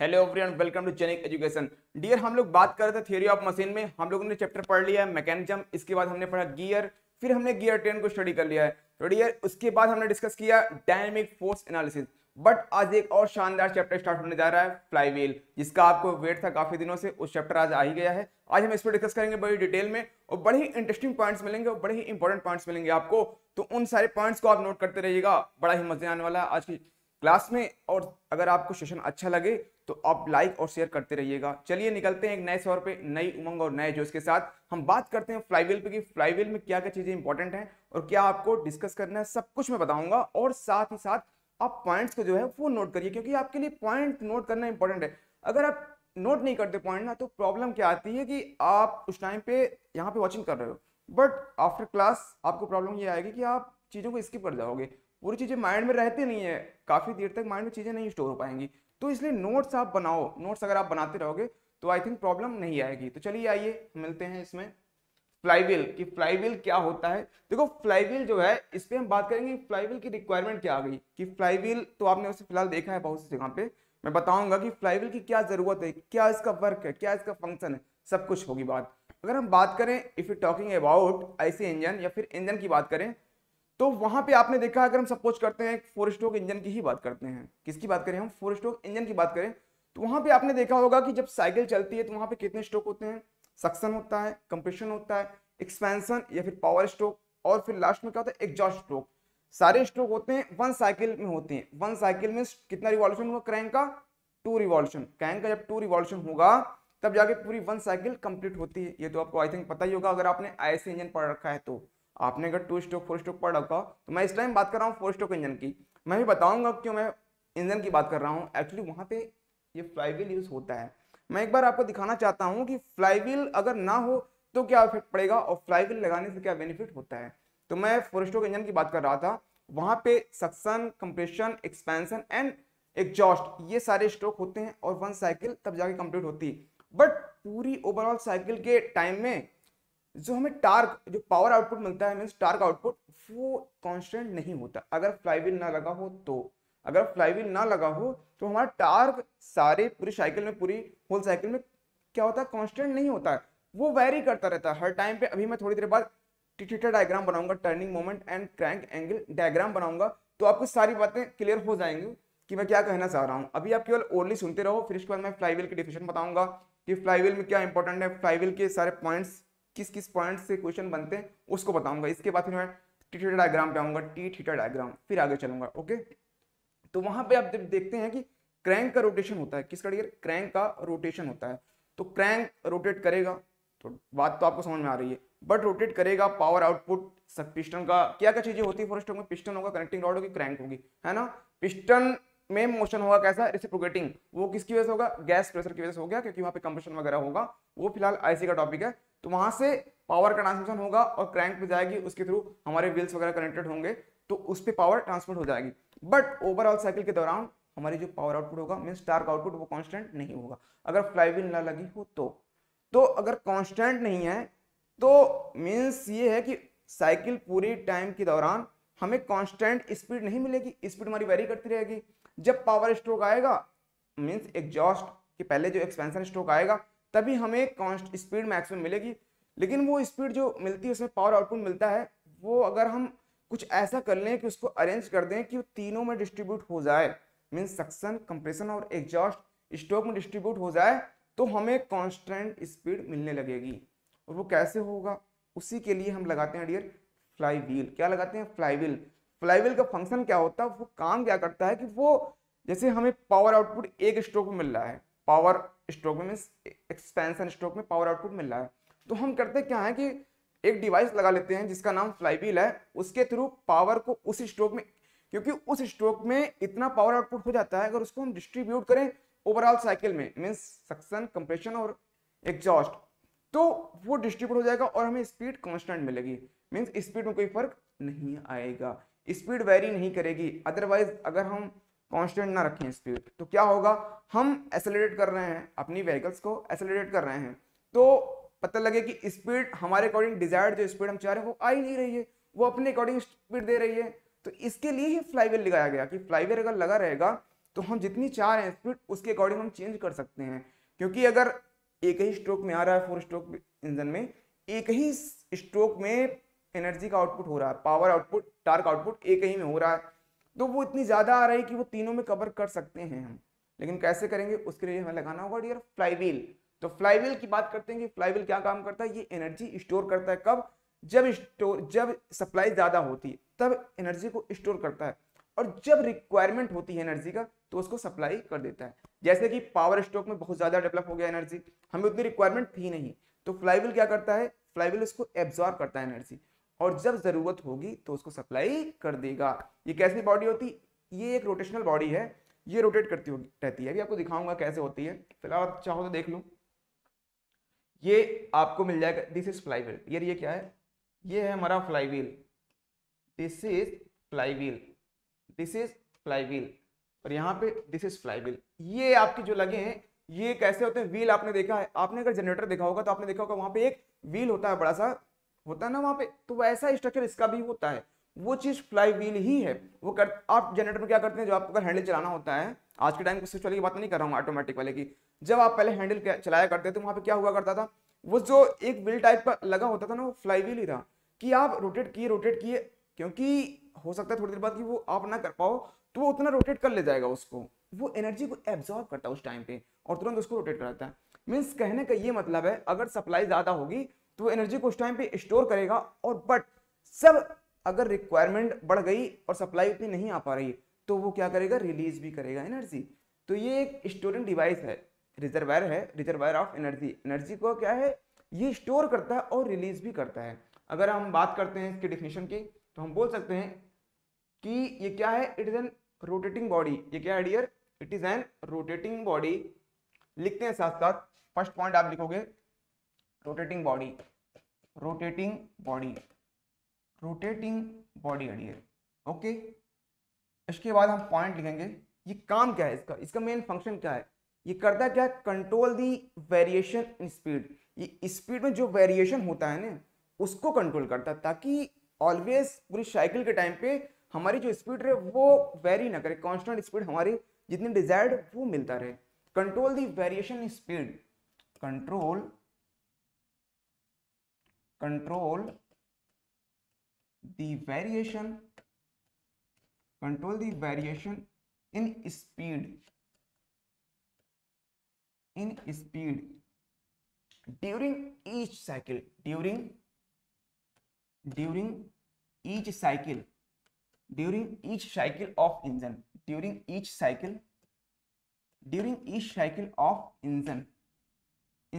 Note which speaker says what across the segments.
Speaker 1: Hello everyone welcome to Genic education dear हम लोग बात कर रहे थे थ्योरी ऑफ मशीन में हम लोगों ने चैप्टर पढ़ लिया है मैकेनिज्म इसके बाद हमने पढ़ा गियर फिर हमने गियर ट्रेन को स्टडी कर लिया है तो डियर उसके बाद हमने डिस्कस किया डायनेमिक फोर्स एनालिसिस बट आज एक और शानदार चैप्टर स्टार्ट होने जा रहा है फ्लाईवील जिसका आपको वेट था काफी दिनों से उस चैप्टर आज आ ही गया है आज हम इस पर डिस्कस करेंगे बड़ी डिटेल में और बड़े ही इंटरेस्टिंग पॉइंट्स मिलेंगे और बड़े ही इंपॉर्टेंट पॉइंट्स मिलेंगे आपको तो उन सारे पॉइंट्स को आप नोट करते रहिएगा बड़ा ही मजे आने वाला है आज की क्लास में और अगर आपको सेशन अच्छा लगे तो आप लाइक और शेयर करते रहिएगा चलिए निकलते हैं एक नए शहर पे नई उमंग और नए जोश के साथ हम बात करते हैं फ्लाईवेल पे कि फ्लाईवेल में क्या क्या चीज़ें इंपॉर्टेंट हैं और क्या आपको डिस्कस करना है सब कुछ मैं बताऊंगा और साथ ही साथ आप पॉइंट्स को जो है वो नोट करिए क्योंकि आपके लिए पॉइंट नोट करना इंपॉर्टेंट है अगर आप नोट नहीं करते पॉइंट ना तो प्रॉब्लम क्या आती है कि आप उस टाइम पे यहाँ पे वॉचिंग कर रहे हो बट आफ्टर क्लास आपको प्रॉब्लम ये आएगी कि आप चीज़ों को स्किप कर जाओगे पूरी चीज़ें माइंड में रहती नहीं है काफ़ी देर तक माइंड में चीज़ें नहीं स्टोर हो पाएंगी तो इसलिए नोट्स आप बनाओ नोट्स अगर आप बनाते रहोगे तो आई थिंक प्रॉब्लम नहीं आएगी तो चलिए आइए मिलते हैं इसमें फ्लाईवील कि फ्लाईवील क्या होता है देखो फ्लाईवील जो है इस पर हम बात करेंगे फ्लाईवील की रिक्वायरमेंट क्या आ गई कि फ्लाईवील तो आपने उसे फिलहाल देखा है बहुत सी जगह पे मैं बताऊंगा कि फ्लाईवील की क्या जरूरत है क्या इसका वर्क है क्या इसका फंक्शन है सब कुछ होगी बात अगर हम बात करें if you talking about IC engine या फिर इंजन की बात करें तो वहां पे आपने देखा अगर हम सपोज करते हैं फोर स्ट्रोक इंजन की ही बात करते हैं किसकी बात करें हम फोर स्ट्रोक इंजन की बात करें तो वहां पे आपने देखा होगा कि जब साइकिल चलती है तो वहां पे कितने स्ट्रोक होते हैं सक्सन होता है कंप्रेशन होता है एक्सपेंशन या फिर पावर स्ट्रोक और फिर लास्ट में क्या होता है एग्जॉस्ट स्ट्रोक सारे स्ट्रोक होते हैं वन साइकिल में होते हैं वन साइकिल में कितना रिवॉल्यूशन होगा क्रैंक का टू रिवॉल्यूशन क्रैंक का जब टू रिवॉल्यूशन होगा तब जाके पूरी वन साइकिल कंप्लीट होती है ये तो आपको आई थिंक पता ही होगा अगर आपने आई इंजन पढ़ रखा है तो आपने अगर टू स्ट्रोक फोर स्ट्रोक पढ़ा होगा तो मैं इस टाइम बात कर रहा हूँ फोर स्ट्रोक इंजन की मैं भी बताऊंगा क्यों मैं इंजन की बात कर रहा हूँ एक्चुअली वहाँ पे ये फ्लाईवील यूज होता है मैं एक बार आपको दिखाना चाहता हूँ कि फ्लाईवील अगर ना हो तो क्या इफेक्ट पड़ेगा और फ्लाईवील लगाने से क्या बेनिफिट होता है तो मैं फोर स्ट्रोक इंजन की बात कर रहा था वहाँ पे suction compression expansion and exhaust ये सारे स्ट्रोक होते हैं और वन साइकिल तब जाके कंप्लीट होती है बट पूरी ओवरऑल साइकिल के टाइम में जो हमें टार्क जो पावर आउटपुट मिलता है मीन टार्क आउटपुट वो कांस्टेंट नहीं होता अगर फ्लाईवील ना लगा हो तो अगर फ्लाईवील ना लगा हो तो हमारा टार्क सारे पूरी साइकिल में पूरी होल साइकिल में क्या होता है कॉन्स्टेंट नहीं होता है वो वेरी करता रहता है हर टाइम पे अभी मैं थोड़ी देर बाद टिटिटर डायग्राम बनाऊंगा turning moment and crank angle diagram बनाऊंगा तो आपको सारी बातें क्लियर हो जाएंगी कि मैं क्या कहना चाह रहा हूँ अभी आप केवल ओनली सुनते रहो फिर इसके बाद मैं फ्लाईवील की डिफिशन बताऊंगा कि फ्लाईवील में क्या इंपॉर्टेंट है फ्लाईविल के सारे पॉइंट्स किस किस पॉइंट से क्वेश्चन बनते हैं उसको बताऊंगा इसके बाद फिर मैं टी थीटर डायग्राम पे आऊंगा टी थीटर डायग्राम फिर आगे चलूंगा ओके तो वहां पे आप जब देखते हैं कि क्रैंक का रोटेशन होता है किसका डिगर क्रैंक का रोटेशन होता है तो क्रैंक रोटेट करेगा तो बात तो आपको समझ में आ रही है बट रोटेट करेगा पावर आउटपुट सब पिस्टन का क्या क्या चीजें होती है फर्स्ट में पिस्टन होगा कनेक्टिंग रॉड होगी क्रैंक होगी है ना पिस्टन में मोशन होगा कैसा रिसिप्रोकेटिंग वो किसकी वजह से होगा गैस प्रेशर की वजह से हो गया क्योंकि वहां पे कंप्रेशन वगैरह होगा वो फिलहाल आईसी का टॉपिक है तो वहां से पावर का ट्रांसमिशन होगा और क्रैंक पे जाएगी उसके थ्रू हमारे व्हील्स वगैरह कनेक्टेड होंगे तो उस पर पावर ट्रांसमिट हो जाएगी बट ओवरऑल साइकिल के दौरान हमारी जो पावर आउटपुट होगा मीन्स टार्क आउटपुट वो कॉन्स्टेंट नहीं होगा अगर फ्लाईवील ना लगी हो तो तो अगर कॉन्स्टेंट नहीं है तो मीन्स ये है कि साइकिल पूरे टाइम के दौरान हमें कॉन्स्टेंट स्पीड नहीं मिलेगी स्पीड हमारी वेरी करती रहेगी जब पावर स्ट्रोक आएगा मीन्स एग्जॉस्ट के पहले जो एक्सपेंशन स्ट्रोक आएगा तभी हमें कॉन्स्ट स्पीड मैक्सिमम मिलेगी लेकिन वो स्पीड जो मिलती है उसमें पावर आउटपुट मिलता है वो अगर हम कुछ ऐसा कर लें कि उसको अरेंज कर दें कि वो तीनों में डिस्ट्रीब्यूट हो जाए मीन सक्सन कंप्रेशन और एग्जॉस्ट स्ट्रोक में डिस्ट्रीब्यूट हो जाए तो हमें कॉन्स्टेंट स्पीड मिलने लगेगी और वो कैसे होगा उसी के लिए हम लगाते हैं डियर फ्लाई व्हील क्या लगाते हैं फ्लाई व्हील फ्लाई व्हील का फंक्शन क्या होता है वो काम क्या करता है कि वो जैसे हमें पावर आउटपुट एक स्ट्रोक में मिल रहा है पावर स्ट्रोक में मीन्स एक्सपेंसन स्ट्रोक में पावर आउटपुट मिल रहा है तो हम करते क्या है कि एक डिवाइस लगा लेते हैं जिसका नाम फ्लाईवील है उसके थ्रू पावर को उस स्ट्रोक में क्योंकि उस स्ट्रोक में इतना पावर आउटपुट हो जाता है अगर उसको हम डिस्ट्रीब्यूट करें ओवरऑल साइकिल में मीन्स सक्सन कंप्रेशन और एग्जॉस्ट तो वो डिस्ट्रीब्यूट हो जाएगा और हमें स्पीड कॉन्स्टेंट मिलेगी मीन्स स्पीड में कोई फर्क नहीं आएगा स्पीड वेरी नहीं करेगी अदरवाइज अगर हम कांस्टेंट ना रखें स्पीड तो क्या होगा हम एसेलेट कर रहे हैं अपनी व्हीकल्स को एसेलेट कर रहे हैं तो पता लगे कि स्पीड हमारे अकॉर्डिंग डिजायर्ड जो स्पीड हम चाह रहे हैं वो आ ही नहीं रही है वो अपने अकॉर्डिंग स्पीड दे रही है तो इसके लिए ही फ्लाईवेल लगाया गया कि फ्लाईवेल अगर लगा रहेगा तो हम जितनी चाह रहे हैं स्पीड उसके अकॉर्डिंग हम चेंज कर सकते हैं क्योंकि अगर एक ही स्ट्रोक में आ रहा है फोर स्ट्रोक इंजन में एक ही स्ट्रोक में एनर्जी का आउटपुट हो रहा है पावर आउटपुट टार्क आउटपुट एक ही में हो रहा है तो वो इतनी ज़्यादा आ रही है कि वो तीनों में कवर कर सकते हैं हम लेकिन कैसे करेंगे उसके लिए हमें लगाना होगा डियर फ्लाईवील तो फ्लाईवील की बात करते हैं कि फ्लाईवील क्या काम करता है ये एनर्जी स्टोर करता है कब जब स्टोर जब सप्लाई ज़्यादा होती है तब एनर्जी को स्टोर करता है और जब रिक्वायरमेंट होती है एनर्जी का तो उसको सप्लाई कर देता है जैसे कि पावर स्टॉक में बहुत ज़्यादा डेवलप हो गया एनर्जी हमें उतनी रिक्वायरमेंट थी नहीं तो फ्लाईवील क्या करता है फ्लाईवील उसको एब्जॉर्व करता है एनर्जी और जब ज़रूरत होगी तो उसको सप्लाई कर देगा ये कैसी बॉडी होती ये एक रोटेशनल बॉडी है ये रोटेट करती होगी रहती है अभी आपको दिखाऊंगा कैसे होती है फिलहाल आप चाहो तो देख लो ये आपको मिल जाएगा दिस इज फ्लाई व्हील यार ये क्या है ये है हमारा flywheel this is flywheel this is flywheel और यहाँ पे दिस इज फ्लाई व्हील ये आपके जो लगे हैं ये कैसे होते हैं व्हील आपने देखा है आपने अगर जनरेटर देखा होगा तो आपने देखा होगा वहां पे एक व्हील होता है बड़ा सा होता है ना वहां पे तो वैसा स्ट्रक्चर इसका भी होता है वो चीज फ्लाई व्हील ही है वो कर आप जनरेटर में क्या करते हैं जब आपको हैंडल चलाना होता है आज के टाइम के स्विच की बात तो नहीं कर रहा हूँ ऑटोमेटिक वाले की जब आप पहले हैंडल चलाया करते थे वहां पे क्या हुआ करता था वो जो एक व्हील टाइप का लगा होता था ना वो फ्लाई व्हील ही रहा कि आप रोटेट किए रोटेट किए क्योंकि हो सकता है थोड़ी देर बाद कि वो आप ना कर पाओ तो वो उतना रोटेट कर ले जाएगा उसको वो एनर्जी को एब्जॉर्ब करता है उस टाइम पे और तुरंत उसको रोटेट कराता है मीन्स कहने का ये मतलब है अगर सप्लाई ज़्यादा होगी तो एनर्जी को उस टाइम पे स्टोर करेगा और बट सब अगर रिक्वायरमेंट बढ़ गई और सप्लाई उतनी नहीं आ पा रही तो वो क्या करेगा रिलीज भी करेगा एनर्जी तो ये एक स्टोरिंग डिवाइस है रिजर्वायर है रिजर्वायर ऑफ एनर्जी एनर्जी को क्या है ये स्टोर करता है और रिलीज भी करता है अगर हम बात करते हैं इसके डिफिनेशन की तो हम बोल सकते हैं कि ये क्या है it is an rotating body ये क्या है dear it is an rotating body लिखते हैं साथ साथ फर्स्ट पॉइंट आप लिखोगे rotating body rotating body rotating body अड़िए ओके इसके बाद हम पॉइंट लिखेंगे ये काम क्या है इसका इसका मेन फंक्शन क्या है ये करता क्या है control the variation in speed ये स्पीड में जो वेरिएशन होता है ना उसको कंट्रोल करता है ताकि ऑलवेज पूरी साइकिल के टाइम पे हमारी जो स्पीड रहे वो वेरी ना करे कॉन्स्टेंट स्पीड हमारी जितनी डिजायर्ड वो मिलता रहे control the variation in speed control control the variation control the variation in speed in speed during each cycle during during each cycle during each cycle of engine during each cycle during each cycle of engine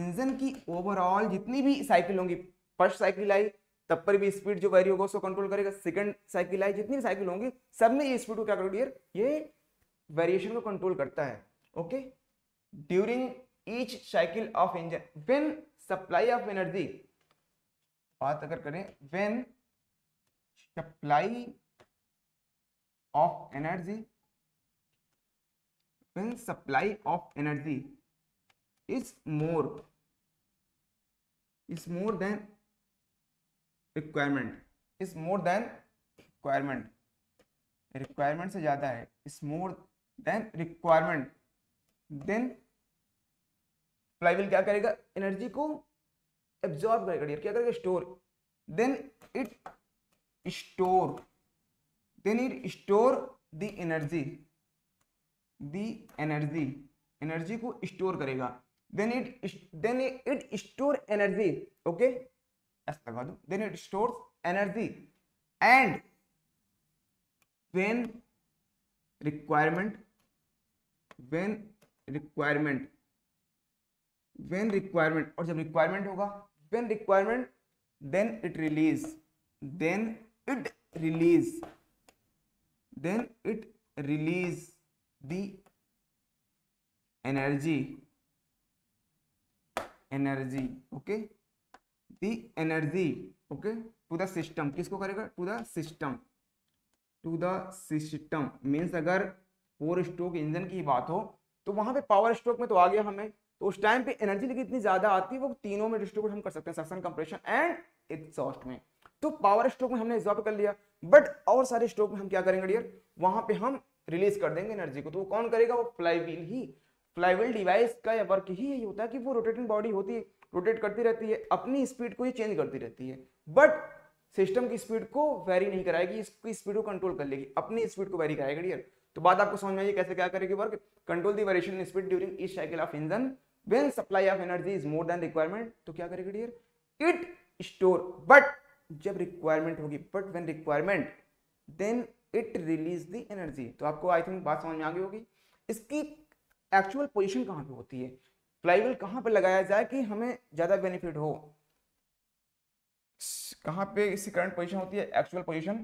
Speaker 1: engine ki overall jitni bhi cycle होंगी first cycle आई तब पर भी speed जो vary होगा उसको control करेगा second cycle आई जितनी साइकिल होंगी सब में ये स्पीड को क्या करो डियर ये वेरिएशन को कंट्रोल करता है okay during each cycle of engine when supply of energy बात अगर करें when supply of energy when supply of energy is more is more than requirement is more than requirement requirement से ज़्यादा है is more than requirement then flywheel क्या करेगा energy को absorb करेगा क्या करेगा store then it store then it store the energy the energy energy को स्टोर करेगा then it then it store energy okay ऐसा लगा दो then it store energy and when requirement when requirement when requirement और जब requirement होगा when requirement then it release then it release then it release the energy energy okay the energy okay to the system किसको करेगा to the system to the system means अगर four stroke engine की बात हो तो वहां पे power stroke में तो आ गया हमें तो उस टाइम पे एनर्जी लेकिन इतनी ज्यादा आती है वो तीनों में डिस्ट्रीब्यूट हम कर सकते हैं सक्शन कंप्रेशन एंड एग्जॉस्ट में तो पावर स्ट्रोक में हमने एग्जॉर्ब कर लिया बट और सारे स्ट्रोक में हम क्या करेंगे डियर वहां पे हम रिलीज कर देंगे एनर्जी को तो वो कौन करेगा वो फ्लाईवील ही फ्लाईवील डिवाइस का वर्क ही यही होता है कि वो रोटेटिंग बॉडी होती है रोटेट करती रहती है अपनी स्पीड को ये चेंज करती रहती है बट सिस्टम की स्पीड को वेरी नहीं कराएगी इसकी स्पीड को कंट्रोल कर लेगी अपनी स्पीड को वेरी कराएगी डियर तो बात आपको समझ में आई कैसे क्या करेगी work control the variation in speed during each cycle of engine when supply of energy is more than requirement तो क्या करेगी डियर इट स्टोर बट जब रिक्वायरमेंट होगी but when requirement then it release the energy तो आपको I think बात समझ में आ गई होगी इसकी एक्चुअल पोजीशन कहाँ पे होती है फ्लाईवील कहाँ पे लगाया जाए कि हमें ज़्यादा बेनिफिट हो कहाँ पे इसकी करंट पोजीशन होती है एक्चुअल पोजीशन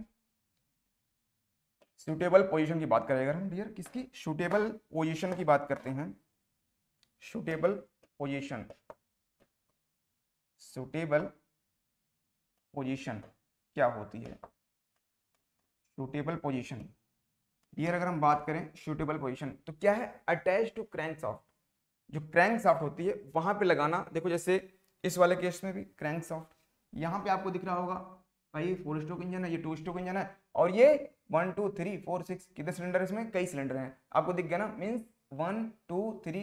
Speaker 1: सुटेबल पोजीशन की बात करें अगर हम डियर किसकी सूटेबल पोजीशन की बात करते हैं सूटेबल पोजीशन सुटेबल पोजीशन क्या होती है सुटेबल पोजीशन डियर अगर हम बात करें सुटेबल पोजीशन तो क्या है अटैच टू क्रैंकशाफ्ट जो क्रैंक साफ्ट होती है वहां पे लगाना देखो जैसे इस वाले केस में भी क्रैंक साफ्ट यहाँ पे आपको दिख रहा होगा भाई फोर स्ट्रोक इंजन है ये टू स्ट्रोक इंजन है और ये one two three four six कितने सिलेंडर इसमें कई सिलेंडर हैं आपको दिख गया ना means one two three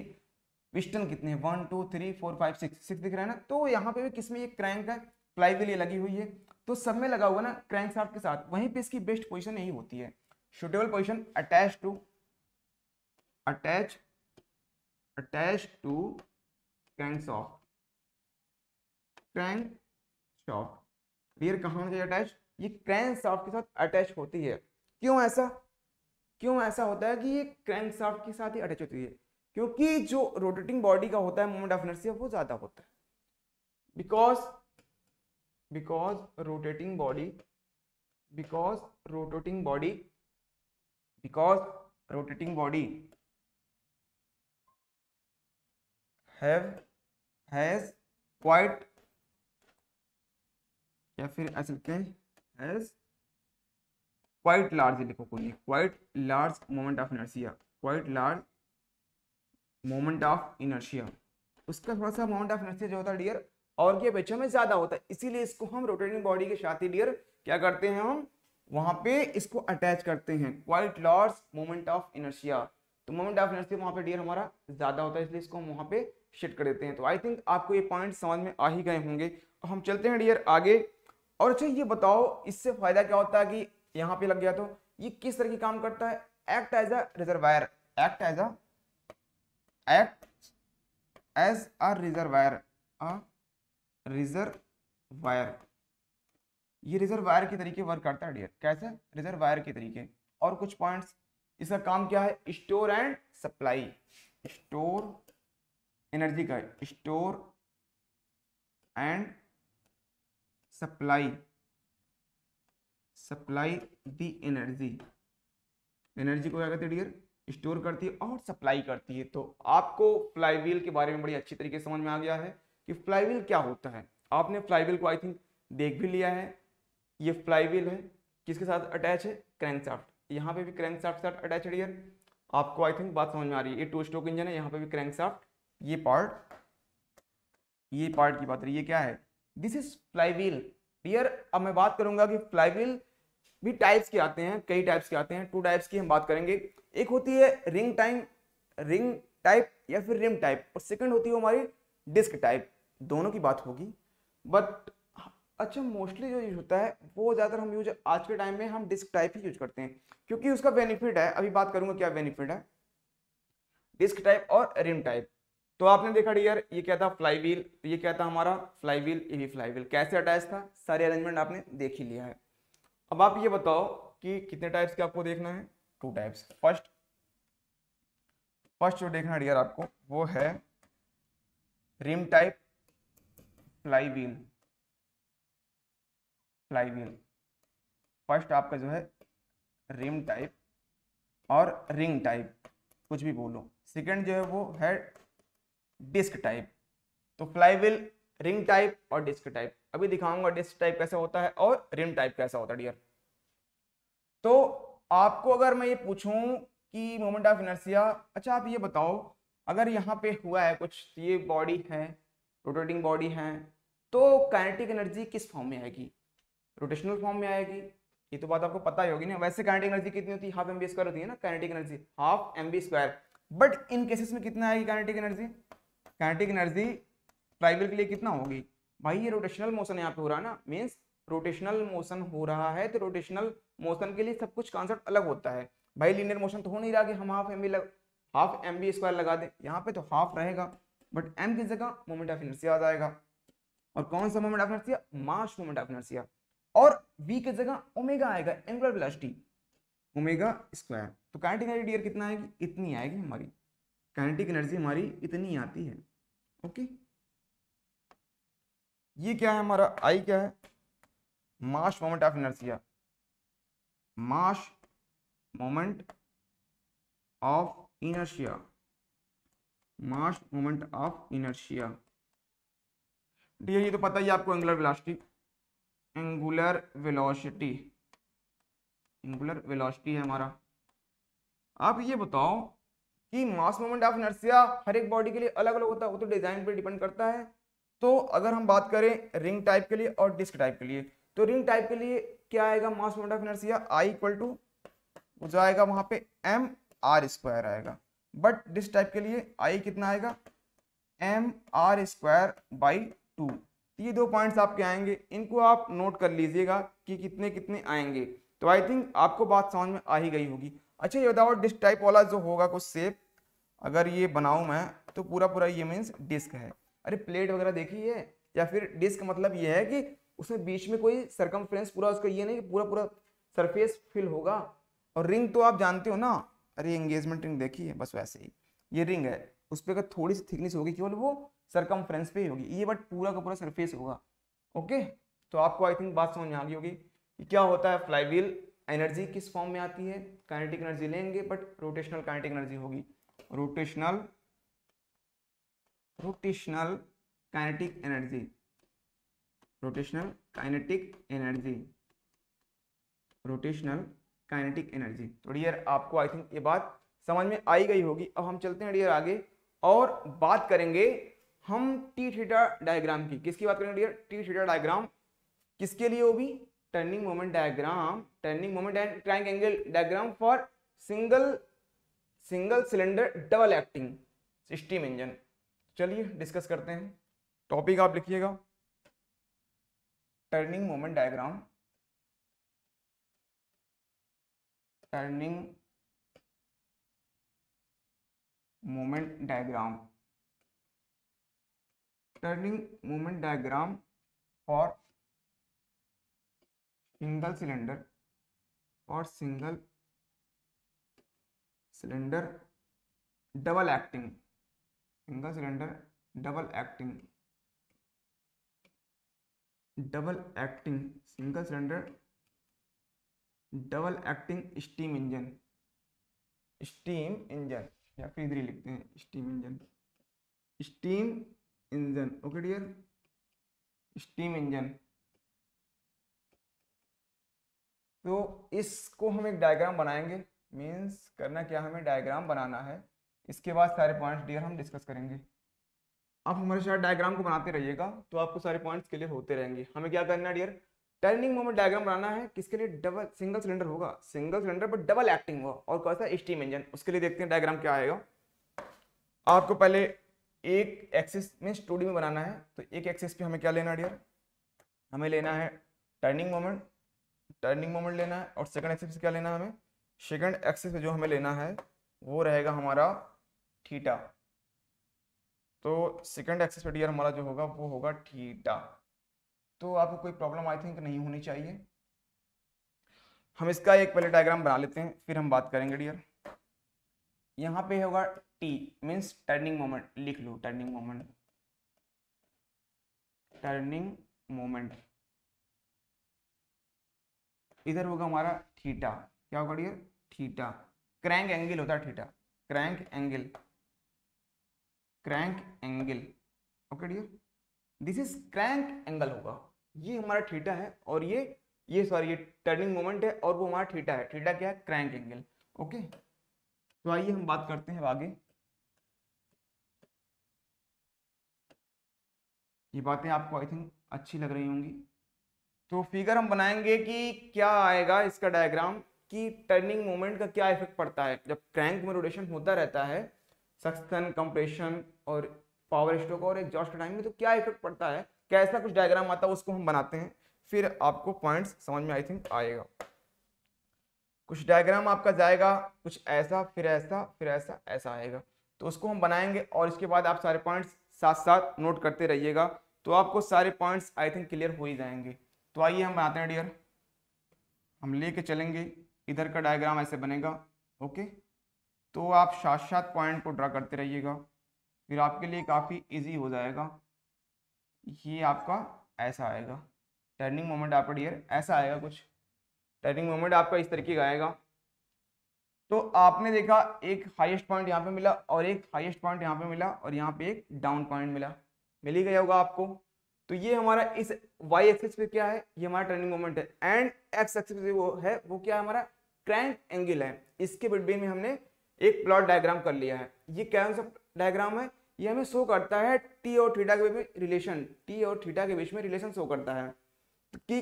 Speaker 1: piston कितने one two three four five six six दिख रहा है ना तो यहाँ पे भी किस में ये क्रैंक है फ्लाई व्हील ये लगी हुई है तो सब में लगा हुआ ना क्रैंक साफ्ट के साथ वहीं पे इसकी बेस्ट पोजिशन यही होती है suitable position attach to attach to crank crankshaft crankshaft rear कहाँ होना चाहिए अटैच ये क्रैंक शाफ्ट के साथ अटैच होती है क्यों ऐसा क्यों ऐसा होता है कि ये क्रैंक शाफ्ट के साथ ही अटैच होती है क्योंकि जो रोटेटिंग बॉडी का होता है मोमेंट ऑफ इनर्सिया वो ज़्यादा होता है because because rotating body because rotating body because rotating body have has quite या फिर ऐसे लिखते हैं हैज क्वाइट लार्ज लिखो कोई quite large moment of inertia quite large moment of inertia उसका थोड़ा सा मोमेंट ऑफ इनर्शिया जो होता है डियर और की अपेक्षा में ज्यादा होता है इसीलिए इसको हम रोटेटिंग बॉडी के साथ ही डियर क्या करते हैं हम वहां पे इसको अटैच करते हैं quite large moment of inertia तो मोमेंट ऑफ इनर्शिया वहां पे डियर हमारा ज्यादा होता है इसलिए इसको हम वहां पे शिफ्ट कर देते हैं तो आई थिंक आपको ये पॉइंट समझ में आ ही गए होंगे तो हम चलते हैं डियर आगे और अच्छा ये बताओ इससे फायदा क्या होता है कि यहाँ पे लग गया तो ये किस तरह की काम करता है act as a reservoir act as act as a reservoir a reservoir ये रिजर्वायर के तरीके वर्क करता है डियर कैसे रिजर्वायर के तरीके और कुछ पॉइंट्स इसका काम क्या है store and supply store energy का store and supply supply the energy energy को क्या कहते हैं डियर स्टोर करती है और सप्लाई करती है तो आपको फ्लाईवील के बारे में बड़ी अच्छी तरीके से समझ में आ गया है कि फ्लाईवील क्या होता है आपने फ्लाईवील को आई थिंक देख भी लिया है ये फ्लाईवील है किसके साथ अटैच है क्रैंकशाफ्ट यहाँ पे भी क्रैंकशाफ्ट के साथ अटैच है डियर आपको आई थिंक बात समझ में आ रही है ये टू स्ट्रोक इंजन है यहाँ पे भी क्रैंकशाफ्ट ये पार्ट ये पार्ट की बात है है क्या है दिस इज फ्लाईवील डियर अब मैं बात करूंगा कि फ्लाईवील भी टाइप्स के आते हैं कई टाइप्स के आते हैं टू टाइप्स की हम बात करेंगे एक होती है रिंग टाइम रिंग टाइप या फिर रिम टाइप और सेकंड होती है हमारी डिस्क टाइप दोनों की बात होगी बट अच्छा मोस्टली जो यूज होता है वो ज़्यादातर हम यूज आज के टाइम में हम डिस्क टाइप ही यूज करते हैं क्योंकि उसका बेनिफिट है अभी बात करूंगा क्या बेनिफिट है डिस्क टाइप और रिम टाइप तो आपने देखा डियर ये क्या था फ्लाई व्हील ये क्या था हमारा फ्लाई व्हील ये भी फ्लाई व्हील कैसे अटैच था सारे अरेंजमेंट आपने देख ही लिया है अब आप ये बताओ कि कितने टाइप्स के आपको देखना है टू टाइप्स फर्स्ट फर्स्ट जो देखना है डियर आपको वो है rim type flywheel flywheel first आपका जो है रिम टाइप और रिंग टाइप कुछ भी बोलो सेकेंड जो है वो है डिस्क टाइप तो फ्लाईविल रिंग टाइप और डिस्क टाइप अभी दिखाऊंगा डिस्क टाइप कैसे होता है और रिम टाइप कैसा होता है डियर तो आपको अगर मैं ये पूछूं कि मोमेंट ऑफ इनर्सिया अच्छा आप ये बताओ अगर यहाँ पे हुआ है कुछ ये बॉडी है रोटेटिंग बॉडी है तो काइनेटिक एनर्जी किस फॉर्म में आएगी रोटेशनल फॉर्म में आएगी ये तो बात आपको पता ही होगी ना वैसे काइनेटिक एनर्जी कितनी होती है हाफ एम बी स्क्वायर होती है ना kinetic energy half m b square but in cases में कितना आएगी काइनेटिक एनर्जी काइनेटिक एनर्जी ट्राइवल के लिए कितना होगी भाई ये रोटेशनल मोशन यहाँ पे हो रहा है ना मीन्स रोटेशनल मोशन हो रहा है तो रोटेशनल मोशन के लिए सब कुछ कॉन्सेप्ट अलग होता है भाई लीनियर मोशन तो हो नहीं रहा कि हम half m b half m b square लगा दें यहाँ पे तो हाफ रहेगा बट एम की जगह मोमेंट ऑफ इनर्सिया आ जाएगा और कौन सा moment of inertia mass moment of inertia और वी की जगह ओमेगा आएगा एंगुलर वेलोसिटी ओमेगा स्क्वायर तो काइनेटिक एनर्जी कितना आएगी इतनी आएगी हमारी काइनेटिक एनर्जी हमारी इतनी आती है ओके ये क्या है हमारा आई क्या है mass moment of inertia mass moment of inertia mass moment of inertia dear ये तो पता ही आपको angular velocity angular velocity angular velocity है हमारा आप ये बताओ कि मास मोमेंट ऑफ इनर्सिया हर एक बॉडी के लिए अलग अलग होता है वो तो डिजाइन पर डिपेंड करता है तो अगर हम बात करें रिंग टाइप के लिए और डिस्क टाइप के लिए तो रिंग टाइप के लिए क्या आएगा mass moment of inertia I equal to जो आएगा वहां पे एम आर स्क्वायर आएगा बट डिस्क टाइप के लिए आई कितना आएगा m r square by two ये दो पॉइंट्स आपके आएंगे इनको आप नोट कर लीजिएगा कि कितने कितने आएंगे तो आई थिंक आपको बात समझ में आ ही गई होगी अच्छा ये बताओ डिस्क टाइप वाला जो होगा कुछ सेप अगर ये बनाऊँ मैं तो पूरा पूरा ये मीन्स डिस्क है अरे प्लेट वगैरह देखी है या फिर डिस्क मतलब ये है कि उसमें बीच में कोई सरकम पूरा उसका ये नहीं कि पूरा पूरा सरफेस फिल होगा और रिंग तो आप जानते हो ना अरे एंगेजमेंट रिंग देखी है बस वैसे ही ये रिंग है उस पर अगर थोड़ी सी थिकनेस होगी केवल वो सरकम पे ही होगी ये बट पूरा का पूरा सरफेस होगा ओके तो आपको आई थिंक बात समझ में आ गई होगी कि क्या होता है फ्लाईवील एनर्जी किस फॉर्म में आती है काइनेटिक एनर्जी लेंगे बट रोटेशनल काइनेटिक एनर्जी होगी rotational rotational kinetic energy rotational kinetic energy rotational kinetic energy तो डियर आपको आई थिंक ये बात समझ में आई गई होगी अब हम चलते हैं डियर आगे और बात करेंगे हम टी थीटा डायग्राम की किसकी बात करेंगे डियर टी थीटा डायग्राम किसके लिए होगी turning moment diagram turning moment and triangle diagram for single single cylinder double acting steam engine चलिए डिस्कस करते हैं टॉपिक आप लिखिएगा turning moment diagram turning moment diagram turning moment diagram for single cylinder और single cylinder double acting single cylinder double acting double acting single cylinder double acting steam engine steam engine या फिर इधर ही लिखते हैं steam engine steam engine okay dear steam engine तो इसको हम एक डायग्राम बनाएंगे मीन्स करना क्या हमें डायग्राम बनाना है इसके बाद सारे पॉइंट्स डियर हम डिस्कस करेंगे आप हमारे साथ डायग्राम को बनाते रहिएगा तो आपको सारे पॉइंट्स क्लियर होते रहेंगे हमें क्या करना है डियर टर्निंग मोमेंट डायग्राम बनाना है किसके लिए डबल सिंगल सिलेंडर होगा सिंगल सिलेंडर पर डबल एक्टिंग हुआ और सा स्टीम इंजन उसके लिए देखते हैं डायग्राम क्या आएगा आपको पहले एक एक्सिस में स्टूडियो में बनाना है तो एक एक्सिस पे हमें क्या लेना डियर हमें लेना है टर्निंग मोमेंट टर्निंग मोमेंट लेना है और सेकंड एक्सिस क्या लेना है हमें सेकंड एक्सिस जो हमें लेना है वो रहेगा हमारा थीटा तो सेकंड एक्सिस पे डियर हमारा जो होगा वो होगा थीटा तो आपको कोई प्रॉब्लम आई थिंक नहीं होनी चाहिए हम इसका एक पहले डायग्राम बना लेते हैं फिर हम बात करेंगे डियर यहाँ पे होगा टी मीन्स टर्निंग मोमेंट लिख लो टर्निंग मोमेंट टर्निंग मोमेंट इधर होगा हमारा थीटा क्या होगा डियर थीटा क्रैंक एंगल होता है theta crank angle crank angle okay dear this is crank angle होगा ये हमारा थीटा है और ये ये सॉरी ये टर्निंग मोमेंट है और वो हमारा थीटा है थीटा क्या है क्रैंक एंगल ओके तो आइए हम बात करते हैं आगे ये बातें आपको आई थिंक अच्छी लग रही होंगी तो फिगर हम बनाएंगे कि क्या आएगा इसका डायग्राम कि टर्निंग मोमेंट का क्या इफेक्ट पड़ता है जब क्रैंक में रोटेशन होता रहता है सक्सन कंप्रेशन और पावर स्ट्रोक और एग्जॉस्ट टाइम में तो क्या इफेक्ट पड़ता है कैसा कुछ डायग्राम आता है उसको हम बनाते हैं फिर आपको पॉइंट्स समझ में आई थिंक आएगा कुछ डायग्राम आपका जाएगा कुछ ऐसा फिर ऐसा फिर ऐसा ऐसा आएगा तो उसको हम बनाएंगे और इसके बाद आप सारे पॉइंट्स साथ साथ नोट करते रहिएगा तो आपको सारे पॉइंट्स आई थिंक क्लियर हो ही जाएंगे तो आइए हम बनाते हैं डियर हम लेके चलेंगे इधर का डायग्राम ऐसे बनेगा ओके तो आप साथ साथ पॉइंट को ड्रा करते रहिएगा फिर आपके लिए काफ़ी इजी हो जाएगा ये आपका ऐसा आएगा टर्निंग मोमेंट आपका डियर ऐसा आएगा कुछ टर्निंग मोमेंट आपका इस तरीके का आएगा तो आपने देखा एक हाईएस्ट पॉइंट यहाँ पे मिला और एक हाईएस्ट पॉइंट यहाँ पे मिला और यहाँ पे एक डाउन पॉइंट मिला मिल ही गया होगा आपको तो ये हमारा इस y एक्सिस पे क्या है ये हमारा ट्रेनिंग मोमेंट है एंड x एक्सिस पे वो है वो क्या है हमारा क्रैंक एंगल है इसके बिटवीन में हमने एक प्लॉट डायग्राम कर लिया है ये कौन सा डायग्राम है ये हमें शो करता है टी और थीटा के बीच में रिलेशन टी और थीटा के बीच में रिलेशन शो करता है कि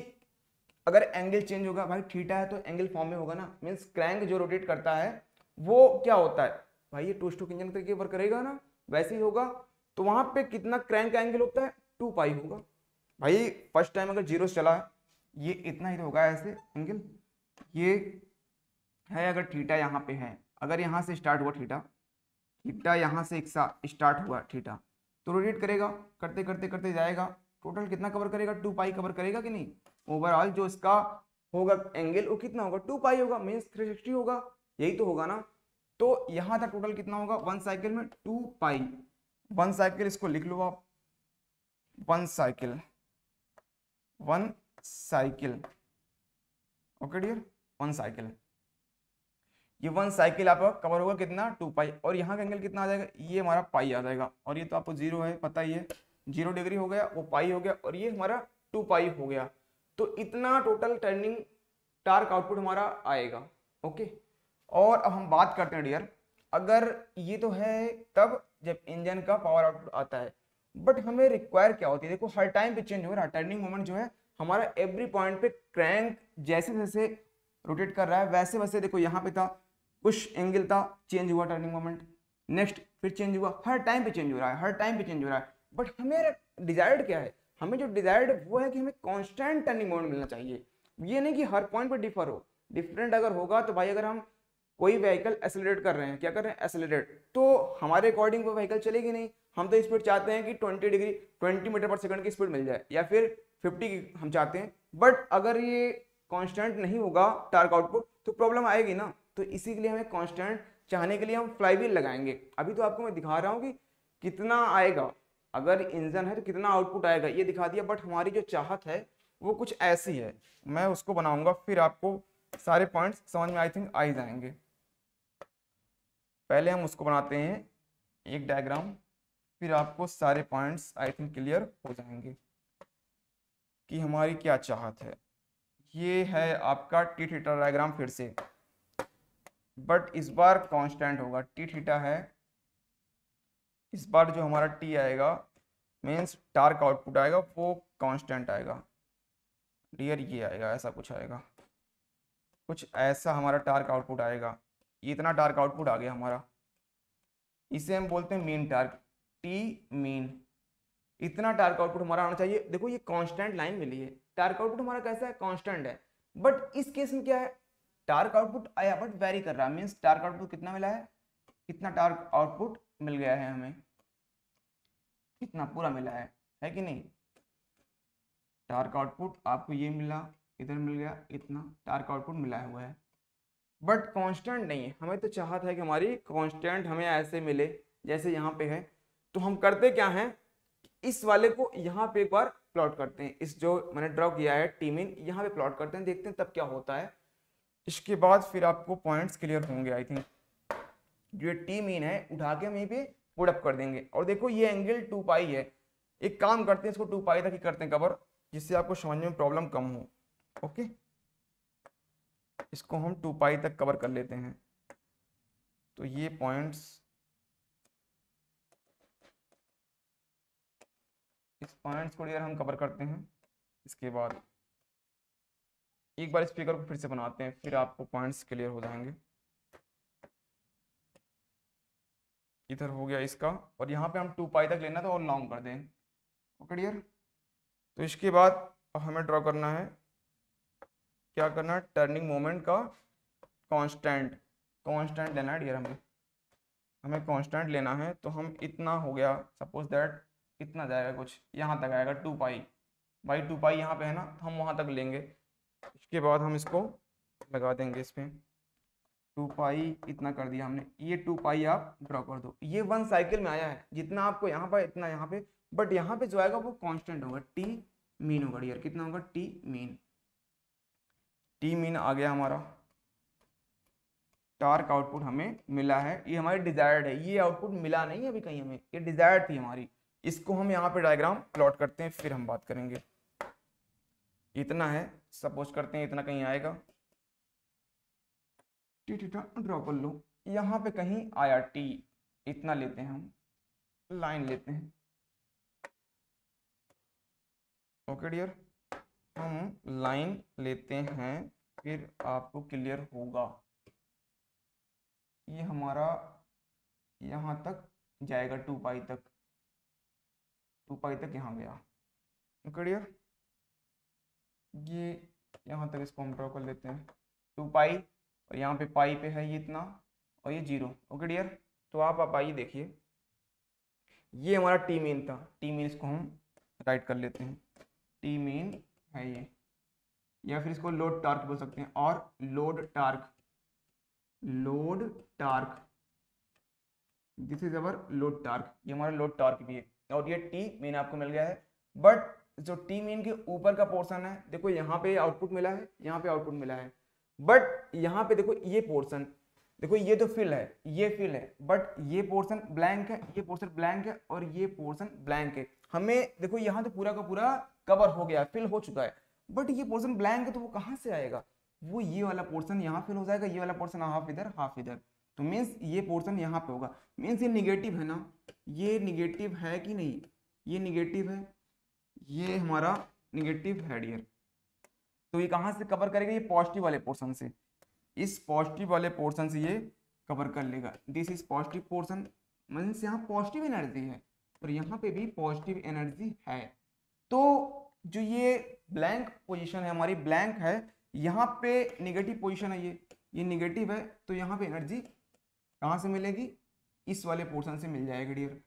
Speaker 1: अगर एंगल चेंज होगा भाई थीटा है तो एंगल फॉर्म में होगा ना मीन्स क्रैंक जो रोटेट करता है वो क्या होता है भाई ये टू स्टोक इंजन तरीके वर्क करेगा ना वैसे ही होगा तो वहां पे कितना क्रैंक एंगल होता है टू पाई होगा भाई फर्स्ट टाइम अगर जीरो चला है ये इतना ही तो होगा ऐसे एंगल ये है अगर थीटा यहाँ पे है अगर यहाँ से स्टार्ट हुआ थीटा थीटा यहाँ से एक स्टार्ट हुआ थीटा तो रोटेट करेगा करते करते करते जाएगा टोटल कितना कवर करेगा टू पाई कवर करेगा कि नहीं ओवरऑल जो इसका होगा एंगल वो कितना होगा टू पाई होगा मीन्स थ्री सिक्सटी होगा यही तो होगा ना तो यहाँ तक टोटल कितना होगा वन साइकिल में टू पाई वन साइकिल इसको लिख लो आप one cycle one cycle okay dear one cycle ये वन साइकिल आपका कवर होगा कितना टू पाई और यहाँ का एंगल कितना आ जाएगा ये हमारा पाई आ जाएगा और ये तो आपको जीरो है पता ही है जीरो डिग्री हो गया वो पाई हो गया और ये हमारा टू पाई हो गया तो इतना टोटल टर्निंग टार्क आउटपुट हमारा आएगा ओके और अब हम बात करते हैं डियर अगर ये तो है तब जब इंजन का पावर आउटपुट आता है बट हमें रिक्वायर क्या होती है देखो हर टाइम पे चेंज हो रहा है टर्निंग मोमेंट जो है हमारा एवरी पॉइंट पे क्रैंक जैसे जैसे रोटेट कर रहा है वैसे वैसे देखो यहाँ पे था कुछ एंगल था चेंज हुआ टर्निंग मोमेंट नेक्स्ट फिर चेंज हुआ हर टाइम पे चेंज हो रहा है हर टाइम पे चेंज हो रहा है बट हमें डिजायर्ड क्या है हमें जो डिजायर्ड वो है कि हमें कॉन्स्टेंट टर्निंग मोमेंट मिलना चाहिए ये नहीं कि हर पॉइंट पर डिफर हो डिफरेंट अगर होगा तो भाई अगर हम कोई व्हीकल एसेलरेट कर रहे हैं क्या कर रहे हैं एसेलरेट तो हमारे अकॉर्डिंग वो व्हीकल चलेगी नहीं हम तो स्पीड चाहते हैं कि 20 डिग्री 20 मीटर पर सेकंड की स्पीड मिल जाए या फिर 50 की हम चाहते हैं बट अगर ये कांस्टेंट नहीं होगा टार्क आउटपुट तो प्रॉब्लम आएगी ना तो इसी के लिए हमें कांस्टेंट चाहने के लिए हम फ्लाई व्हील लगाएंगे अभी तो आपको मैं दिखा रहा हूँ कि कितना आएगा अगर इंजन है तो कितना आउटपुट आएगा ये दिखा दिया बट हमारी जो चाहत है वो कुछ ऐसी है मैं उसको बनाऊंगा फिर आपको सारे पॉइंट्स समझ में आई थिंक आ ही जाएंगे पहले हम उसको बनाते हैं एक डायग्राम फिर आपको सारे पॉइंट्स आई थिंक क्लियर हो जाएंगे कि हमारी क्या चाहत है ये है आपका टी थीटा डायग्राम फिर से बट इस बार कांस्टेंट होगा टी थीटा है इस बार जो हमारा टी आएगा मीन्स टार्क आउटपुट आएगा वो कांस्टेंट आएगा डियर ये आएगा ऐसा कुछ आएगा कुछ ऐसा हमारा टार्क आउटपुट आएगा ये इतना टार्क आउटपुट आ गया हमारा इसे हम बोलते हैं मेन टार्क टी मीन इतना टार्क आउटपुट हमारा आना चाहिए देखो ये कांस्टेंट लाइन मिली है टार्क आउटपुट हमारा कैसा है कांस्टेंट है बट इस केस में क्या है टार्क आउटपुट आया बट वेरी कर रहा है मीन्स टार्क आउटपुट कितना मिला है कितना टार्क आउटपुट मिल गया है हमें कितना पूरा मिला है है कि नहीं टार्क आउटपुट आपको ये मिला इधर मिल गया इतना टार्क आउटपुट मिला हुआ है बट कांस्टेंट नहीं है हमें तो चाहत है कि हमारी कांस्टेंट हमें ऐसे मिले जैसे यहाँ पे है तो हम करते क्या है इस वाले को यहाँ पे एक बार प्लॉट करते हैं इस जो मैंने ड्रॉ किया है टीम इन यहाँ पे प्लॉट करते हैं देखते हैं तब क्या होता है इसके बाद फिर आपको पॉइंट्स क्लियर होंगे आई थिंक जो टीम इन है उठा के हम यहीं पे पुटअप कर देंगे और देखो ये एंगल टू पाई है एक काम करते हैं इसको टू पाई तक ही करते हैं कवर जिससे आपको समझने में प्रॉब्लम कम हो ओके इसको हम टू पाई तक कवर कर लेते हैं तो ये पॉइंट्स इस पॉइंट्स को लेकर हम कवर करते हैं इसके बाद एक बार स्पीकर को फिर से बनाते हैं फिर आपको पॉइंट्स क्लियर हो जाएंगे इधर हो गया इसका और यहाँ पे हम टू पाई तक लेना था और लॉन्ग कर दें ओके डियर तो इसके बाद हमें ड्रॉ करना है क्या करना है टर्निंग मोमेंट का कांस्टेंट कांस्टेंट लेना है डियर हमें हमें कांस्टेंट लेना है तो हम इतना हो गया सपोज दैट कितना जाएगा कुछ यहाँ तक आएगा टू पाई भाई टू पाई यहाँ पे है ना तो हम वहाँ तक लेंगे उसके बाद हम इसको लगा देंगे इसमें टू पाई इतना कर दिया हमने ये टू पाई आप ड्रॉ कर दो ये वन साइकिल में आया है जितना आपको यहाँ पर इतना यहाँ पे बट यहाँ पे जो आएगा वो कांस्टेंट होगा टी मीन होगा डियर कितना होगा टी मीन टी मीन आ गया हमारा टार्क आउटपुट हमें मिला है ये हमारी डिजायर्ड है ये आउटपुट मिला नहीं है अभी कहीं हमें ये डिजायर्ड थी हमारी इसको हम यहाँ पे डायग्राम प्लॉट करते हैं फिर हम बात करेंगे इतना है सपोज करते हैं इतना कहीं आएगा टी टीटा ड्रॉ कर लो यहाँ पे कहीं आया टी इतना लेते हैं हम लाइन लेते हैं ओके डियर हम लाइन लेते हैं फिर आपको क्लियर होगा ये हमारा यहाँ तक जाएगा टू पाई तक टू पाई तक यहाँ गया क्लियर ये यहाँ तक इसको हम ड्रॉ कर लेते हैं टू पाई और यहाँ पे पाई पे है ये इतना और ये जीरो ओके डियर तो आप आप आइए देखिए ये हमारा टी मेन था टी मेन इसको हम राइट कर लेते हैं टी मेन है ये या फिर इसको लोड टार्क बोल सकते हैं और load torque load torque this is our load torque ये हमारा लोड टार्क भी है और ये टी मेन आपको मिल गया है बट जो टी मेन के ऊपर का पोर्सन है देखो यहाँ पे आउटपुट मिला है यहाँ पे आउटपुट मिला है बट यहाँ पे देखो ये पोर्सन देखो ये तो फिल है ये फिल है बट ये पोर्सन ब्लैंक है ये पोर्सन ब्लैंक है और ये पोर्सन ब्लैंक है हमें देखो यहाँ तो पूरा का पूरा कवर हो गया फिल हो चुका है बट ये पोर्सन ब्लैंक है तो वो कहाँ से आएगा वो ये वाला पोर्सन यहाँ फिल हो जाएगा ये वाला पोर्सन हाफ इधर हाफ इधर तो मीन्स ये पोर्सन यहाँ पे होगा मीन्स ये निगेटिव है ना ये निगेटिव है कि नहीं ये निगेटिव है ये हमारा निगेटिव है डियर तो ये कहाँ से कवर करेगा ये पॉजिटिव वाले पोर्सन से इस पॉजिटिव वाले पोर्सन से ये कवर कर लेगा this is positive portion means यहाँ पॉजिटिव एनर्जी है और यहाँ पे भी पॉजिटिव एनर्जी है तो जो ये ब्लैंक पोजिशन है हमारी ब्लैंक है यहाँ पे निगेटिव पोजिशन है ये ये निगेटिव है तो यहाँ पे एनर्जी कहाँ से मिलेगी इस वाले पोर्शन से मिल जाएगी डियर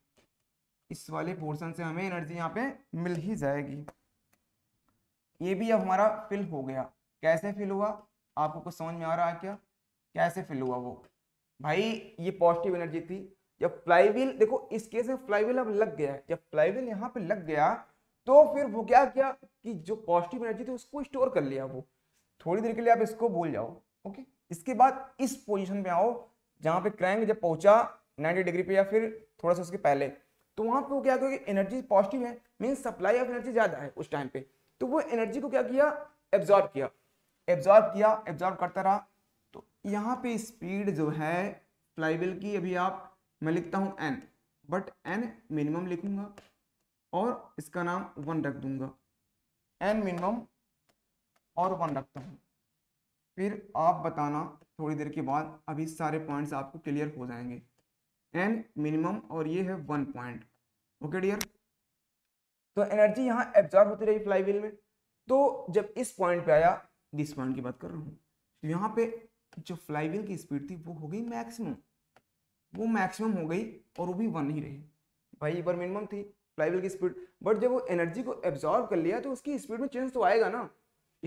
Speaker 1: इस वाले पोर्शन से हमें एनर्जी यहाँ पे मिल ही जाएगी ये भी अब हमारा फिल हो गया कैसे फिल हुआ आपको कुछ समझ में आ रहा है क्या कैसे फिल हुआ वो भाई ये पॉजिटिव एनर्जी थी जब फ्लाईवील देखो इस केस में फ्लाईवील अब लग गया है जब फ्लाईवील यहाँ पे लग गया तो फिर वो क्या किया कि जो पॉजिटिव एनर्जी थी उसको स्टोर कर लिया वो थोड़ी देर के लिए आप इसको भूल जाओ ओके इसके बाद इस पोजिशन में आओ जहाँ पे क्रैंक जब पहुंचा 90 डिग्री पे या फिर थोड़ा सा उसके पहले तो वहाँ पे वो क्या क्योंकि एनर्जी पॉजिटिव है मीन्स सप्लाई ऑफ एनर्जी ज़्यादा है उस टाइम पे तो वो एनर्जी को क्या किया एब्जॉर्ब किया एब्जॉर्ब किया एब्जॉर्ब करता रहा तो यहाँ पे स्पीड जो है फ्लाईवेल की अभी आप मैं लिखता हूँ एन बट एन मिनिमम लिखूंगा और इसका नाम वन रख दूंगा एन मिनिमम और वन रखता हूँ फिर आप बताना थोड़ी देर के बाद अभी सारे पॉइंट्स आपको क्लियर हो जाएंगे एन मिनिमम और ये है वन पॉइंट ओके डियर तो एनर्जी यहाँ एब्जॉर्ब होती रही फ्लाईवील में तो जब इस पॉइंट पे आया दिस पॉइंट की बात कर रहा हूँ तो यहाँ पे जो फ्लाईवील की स्पीड थी वो हो गई मैक्सिमम वो मैक्सिमम हो गई और वो भी वन ही रही भाई एक बार मिनिमम थी फ्लाईवील की स्पीड बट जब वो एनर्जी को एब्जॉर्व कर लिया तो उसकी स्पीड में चेंज तो आएगा ना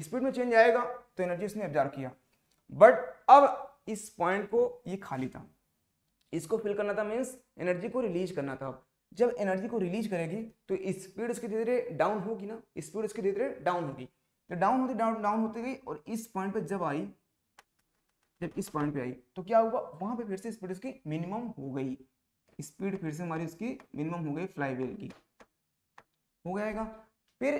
Speaker 1: स्पीड में चेंज आएगा तो एनर्जी उसने एब्जॉर्व किया बट अब इस पॉइंट को ये खाली था इसको फिल करना था मीन्स एनर्जी को रिलीज करना था जब एनर्जी को रिलीज करेगी तो स्पीड इसके धीरे धीरे डाउन होगी ना स्पीड इसके धीरे धीरे डाउन होगी तो डाउन होती डाउन डाउन होती गई और इस पॉइंट पे जब आई जब इस पॉइंट पे आई तो क्या हुआ वहां पे फिर से स्पीड इसकी मिनिमम हो गई स्पीड फिर से हमारी उसकी मिनिमम हो गई फ्लाईवेल की हो जाएगा फिर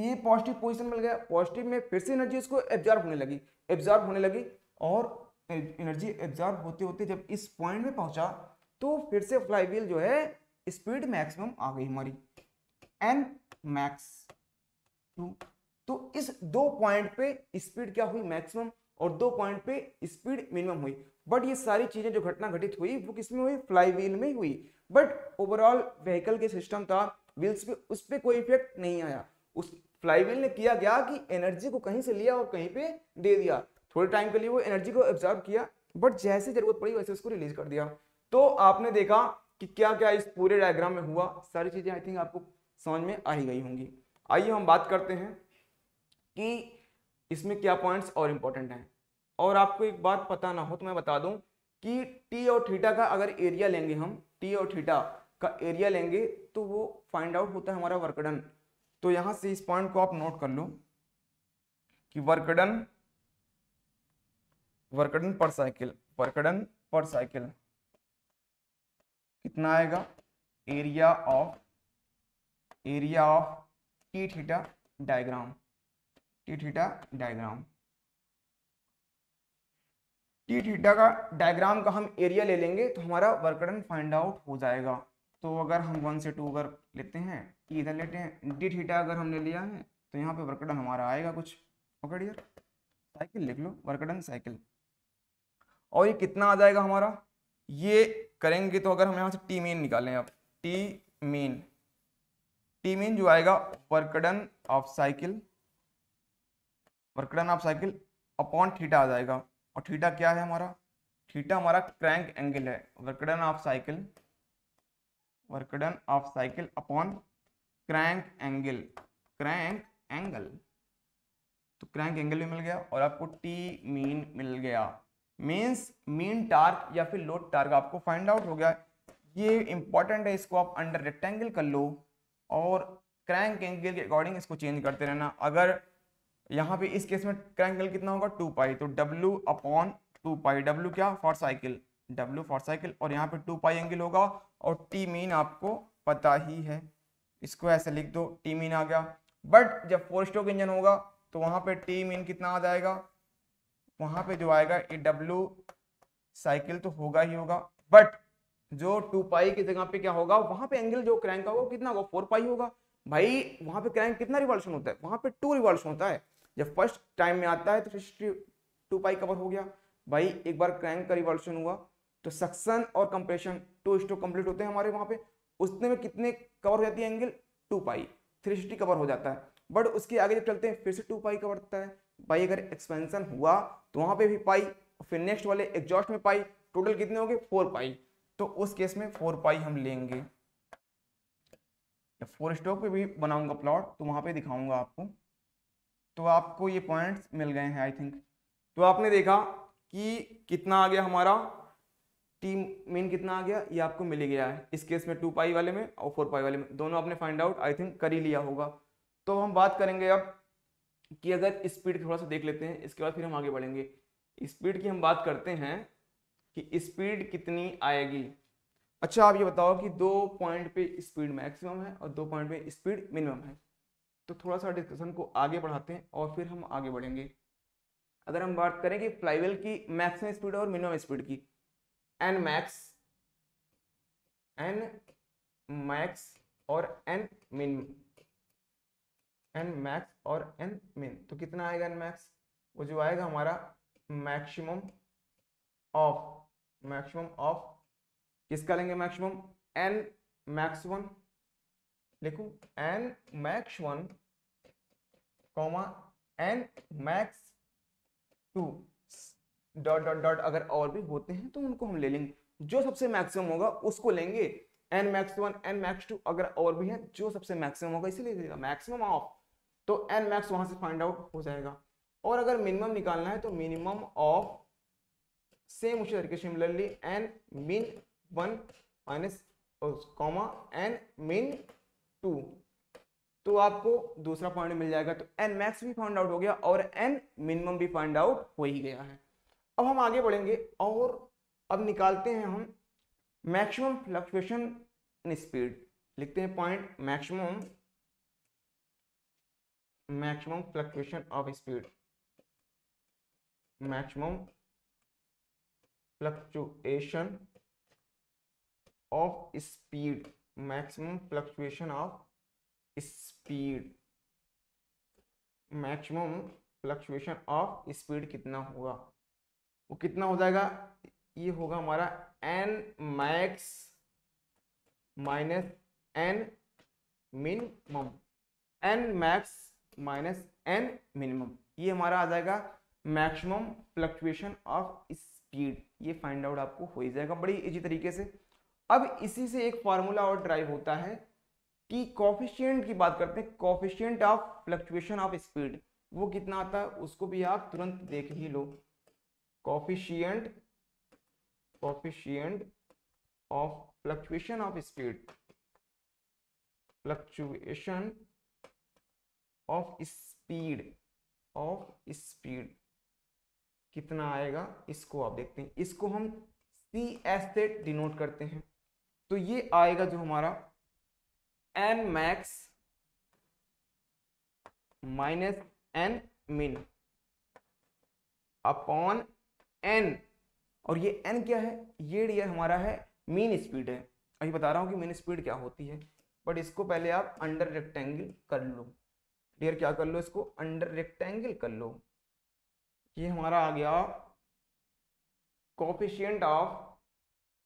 Speaker 1: ये पॉजिटिव पोजिशन मिल गया पॉजिटिव में फिर से एनर्जी उसको एब्जॉर्ब होने लगी एब्जॉर्ब होने लगी और एनर्जी एब्जॉर्ब होते होते जब इस पॉइंट में पहुंचा तो फिर से फ्लाई व्हील जो है स्पीड मैक्सिमम आ गई हमारी एन मैक्स टू तो इस दो पॉइंट पे स्पीड क्या हुई मैक्सिमम और दो पॉइंट पे स्पीड मिनिमम हुई बट ये सारी चीजें जो घटना घटित हुई वो किसमें हुई फ्लाई व्हील में हुई बट ओवरऑल व्हीकल के सिस्टम था व्हील्स पे उस पर कोई इफेक्ट नहीं आया उस फ्लाईवील ने किया गया कि एनर्जी को कहीं से लिया और कहीं पे दे दिया थोड़े टाइम के लिए वो एनर्जी को एब्जॉर्व किया बट जैसे जरूरत पड़ी वैसे उसको रिलीज कर दिया तो आपने देखा कि क्या क्या इस पूरे डायग्राम में हुआ सारी चीज़ें आई थिंक आपको समझ में आ ही गई होंगी आइए हम बात करते हैं कि इसमें क्या पॉइंट्स और इम्पोर्टेंट हैं और आपको एक बात पता ना हो तो मैं बता दूं कि टी और थीटा का अगर एरिया लेंगे हम टी और थीटा का एरिया लेंगे तो वो फाइंड आउट होता है हमारा वर्कडन तो यहां से इस पॉइंट को आप नोट कर लो कि वर्कडन वर्कडन पर साइकिल वर्कडन पर साइकिल कितना आएगा area of area of T theta diagram T theta diagram T theta का डायग्राम का हम एरिया ले लेंगे तो हमारा वर्कडन फाइंड आउट हो जाएगा तो अगर हम वन से टू अगर लेते हैं ई इधर लेते हैं डी थीटा अगर हमने लिया है तो यहाँ पे वर्कडन हमारा आएगा कुछ ओके साइकिल लिख लो वर्कडन साइकिल और ये कितना आ जाएगा हमारा ये करेंगे तो अगर हम यहाँ से टी मेन निकालें अब टी मेन टी मेन जो आएगा work done of cycle work done of cycle upon theta आ जाएगा और थीटा क्या है हमारा थीटा हमारा क्रैंक एंगल है work done of cycle work done of cycle upon crank angle crank angle तो क्रैंक एंगल भी मिल गया और आपको टी मीन मिल गया मीन्स मीन टार्क या फिर लोड टार्क आपको फाइंड आउट हो गया ये इंपॉर्टेंट है इसको आप अंडर रेक्टेंगल कर लो और क्रैंक एंगल के अकॉर्डिंग इसको चेंज करते रहना अगर यहाँ पे इस केस में क्रैंक एंगल कितना होगा टू पाई तो W upon two pi W क्या for cycle W for cycle और यहाँ पे टू पाई एंगल होगा और टी मीन आपको पता ही है इसको ऐसे लिख दो टी मीन आ गया बट जब फोर स्ट्रोक इंजन होगा तो वहाँ पे टी मीन कितना आ जाएगा वहाँ पे जो आएगा ए डब्ल्यू साइकिल तो होगा ही होगा बट जो टू पाई की जगह पे क्या होगा वहाँ पे एंगल जो क्रैंक का होगा कितना होगा फोर पाई होगा भाई वहाँ पे क्रैंक कितना रिवॉल्यूशन होता है वहाँ पे टू रिवॉल्यूशन होता है जब फर्स्ट टाइम में आता है तो टू पाई कवर हो गया भाई एक बार क्रैंक का रिवॉल्यूशन हुआ तो सक्सन और कंप्रेशन टू इस टू कंप्लीट होते हैं हमारे वहां पे उसने में कितने कवर हो जाती है angle two pi three sixty cover हो जाता है बट उसके आगे जब चलते हैं फिर से टू पाई कवर होता है भाई अगर एक्सपेंशन हुआ तो वहां पे भी पाई फिर नेक्स्ट वाले एग्जॉस्ट में पाई टोटल कितने होंगे फोर पाई तो उस केस में फोर पाई हम लेंगे फोर स्टॉक पे भी बनाऊंगा प्लॉट तो वहां पे दिखाऊंगा आपको तो आपको ये पॉइंट्स मिल गए हैं आई थिंक तो आपने देखा कि कितना आ गया हमारा टी मेन कितना आ गया ये आपको मिल गया है इस केस में टू पाई वाले में और फोर पाई वाले में दोनों आपने फाइंड आउट आई थिंक कर ही लिया होगा तो हम बात करेंगे अब कि अगर स्पीड थोड़ा सा देख लेते हैं इसके बाद फिर हम आगे बढ़ेंगे स्पीड की हम बात करते हैं कि स्पीड कितनी आएगी अच्छा आप ये बताओ कि दो पॉइंट पे स्पीड मैक्सिमम है और दो पॉइंट पे स्पीड मिनिमम है तो थोड़ा सा डिस्कशन को आगे बढ़ाते हैं और फिर हम आगे बढ़ेंगे अगर हम बात करें कि फ्लाईवेल की मैक्सिमम स्पीड और मिनिमम स्पीड की एन मैक्स एन मैक्स और एन मिन एन मैक्स और एन मिन तो कितना आएगा एन मैक्स वो जो आएगा हमारा मैक्सिमम ऑफ मैक्सिमम ऑफ किसका लेंगे मैक्सिमम एन मैक्स वन देखो N max one comma N max two dot dot dot अगर और भी होते हैं तो उनको हम ले लेंगे जो सबसे मैक्सिमम होगा उसको लेंगे N max one N max two अगर और भी है जो सबसे मैक्सिमम होगा इसीलिए मैक्सिमम ऑफ तो एन मैक्स वहां से फाइंड आउट हो जाएगा और अगर मिनिमम निकालना है तो मिनिमम ऑफ सेम उसी तरीके similarly N min one minus comma N min two तो आपको दूसरा पॉइंट मिल जाएगा तो एन मैक्स भी फाइंड आउट हो गया और एन मिनिमम भी फाइंड आउट हो ही गया है अब हम आगे बढ़ेंगे और अब निकालते हैं हम मैक्सिमम फ्लक्चुएशन इन स्पीड लिखते हैं point maximum maximum fluctuation of speed maximum fluctuation of speed maximum fluctuation of speed maximum fluctuation of speed कितना हुआ वो कितना हो जाएगा ये होगा हमारा N max minus N minimum N max minus N minimum ये हमारा आ जाएगा मैक्सिमम फ्लक्चुएशन ऑफ स्पीड ये फाइंड आउट आपको हो ही जाएगा बड़ी इजी तरीके से अब इसी से एक फार्मूला और ड्राइव होता है कि कॉफिशियंट की बात करते हैं coefficient of fluctuation of speed वो कितना आता है उसको भी आप तुरंत देख ही लो coefficient coefficient of fluctuation of speed fluctuation of speed of speed कितना आएगा इसको आप देखते हैं इसको हम सी एस से डिनोट करते हैं तो ये आएगा जो हमारा N max minus N min upon N और ये एन क्या है ये डियर हमारा है मीन स्पीड है अभी बता रहा हूँ कि मीन स्पीड क्या होती है बट इसको पहले आप अंडर रेक्टेंगल कर लो डियर क्या कर लो इसको अंडर रेक्टेंगल कर लो ये हमारा आ गया coefficient of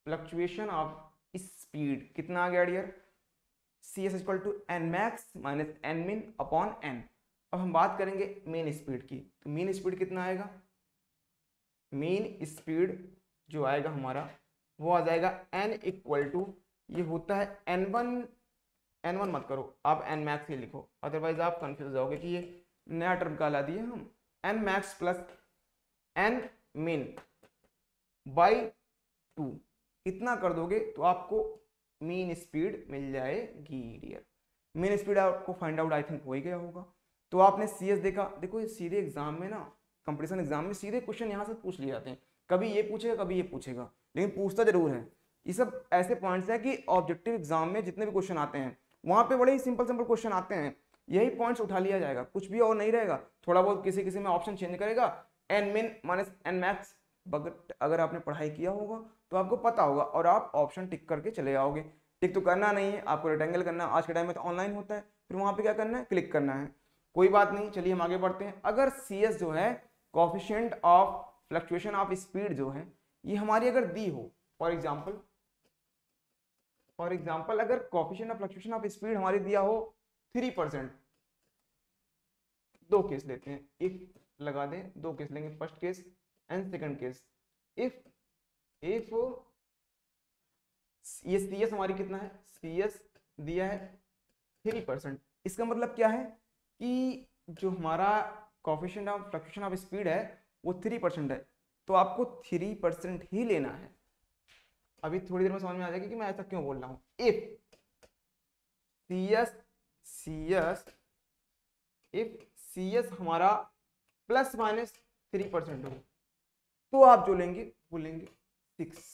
Speaker 1: fluctuation of speed कितना आ गया dear C S equal to N max minus N min upon N अब हम बात करेंगे मेन स्पीड की तो मेन स्पीड कितना आएगा मेन स्पीड जो आएगा हमारा वो आ जाएगा एन इक्वल टू ये होता है एन वन एन वन मत करो आप एन मैक्स ही लिखो अदरवाइज आप कन्फ्यूज जाओगे कि ये नया टर्म का ला दिए हम N max plus N mean by two इतना कर दोगे तो आपको मेन स्पीड मिल जाएगी डियर मेन स्पीड आपको फाइंड आउट आई थिंक हो ही गया होगा तो आपने सी एस देखा देखो ये सीधे एग्जाम में ना कंपटीशन एग्जाम में सीधे क्वेश्चन यहाँ से पूछ लिए जाते हैं कभी ये पूछेगा कभी ये पूछेगा लेकिन पूछता जरूर है ये सब ऐसे पॉइंट्स हैं कि ऑब्जेक्टिव एग्जाम में जितने भी क्वेश्चन आते हैं वहाँ पे बड़े ही सिंपल सिंपल क्वेश्चन आते हैं यही पॉइंट्स उठा लिया जाएगा कुछ भी और नहीं रहेगा थोड़ा बहुत किसी किसी में ऑप्शन चेंज करेगा N min minus N max बगट अगर आपने पढ़ाई किया होगा तो आपको पता होगा और आप ऑप्शन टिक करके चले जाओगे टिक तो करना नहीं है आपको रेटेंगल करना आज के टाइम में तो ऑनलाइन होता है फिर वहाँ पर क्या करना है क्लिक करना है कोई बात नहीं चलिए हम आगे बढ़ते हैं अगर सी जो है coefficient of fluctuation of speed जो है ये हमारी अगर दी हो फॉर एग्जाम्पल फॉर एग्जाम्पल अगर coefficient of fluctuation of speed हमारी दिया हो थ्री परसेंट दो केस लेते हैं इफ लगा दें दो केस लेंगे first case and second case if if ये सी एस हमारी कितना है सी एस दिया है थ्री परसेंट इसका मतलब क्या है कि जो हमारा coefficient of fluctuation of speed है वो थ्री परसेंट है तो आपको थ्री परसेंट ही लेना है अभी थोड़ी देर में समझ में आ जाएगी कि मैं ऐसा क्यों बोल रहा हूँ if C S C S if C S हमारा प्लस माइनस थ्री परसेंट हो तो आप जो लेंगे वो लेंगे सिक्स